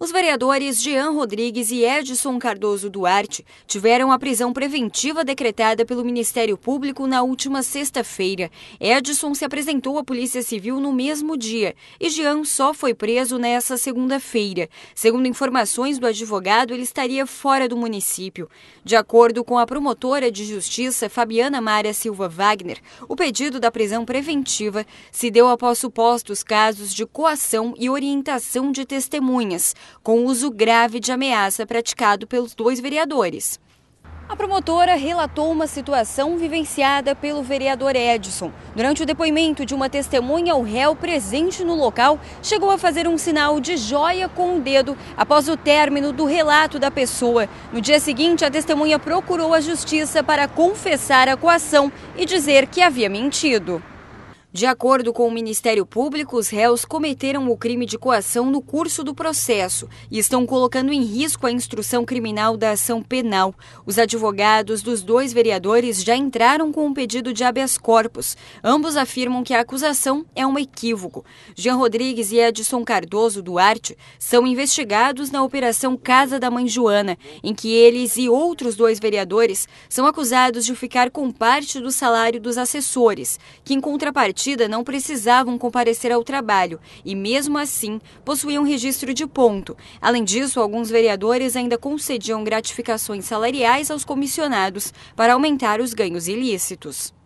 Os vereadores Jean Rodrigues e Edson Cardoso Duarte tiveram a prisão preventiva decretada pelo Ministério Público na última sexta-feira. Edson se apresentou à Polícia Civil no mesmo dia e Jean só foi preso nessa segunda-feira. Segundo informações do advogado, ele estaria fora do município. De acordo com a promotora de justiça Fabiana Mara Silva Wagner, o pedido da prisão preventiva se deu após supostos casos de coação e orientação de testemunhas com uso grave de ameaça praticado pelos dois vereadores. A promotora relatou uma situação vivenciada pelo vereador Edson. Durante o depoimento de uma testemunha, o réu presente no local chegou a fazer um sinal de joia com o dedo após o término do relato da pessoa. No dia seguinte, a testemunha procurou a justiça para confessar a coação e dizer que havia mentido. De acordo com o Ministério Público, os réus cometeram o crime de coação no curso do processo e estão colocando em risco a instrução criminal da ação penal. Os advogados dos dois vereadores já entraram com um pedido de habeas corpus. Ambos afirmam que a acusação é um equívoco. Jean Rodrigues e Edson Cardoso Duarte são investigados na Operação Casa da Mãe Joana, em que eles e outros dois vereadores são acusados de ficar com parte do salário dos assessores, que em contrapartida partida não precisavam comparecer ao trabalho e, mesmo assim, possuíam registro de ponto. Além disso, alguns vereadores ainda concediam gratificações salariais aos comissionados para aumentar os ganhos ilícitos.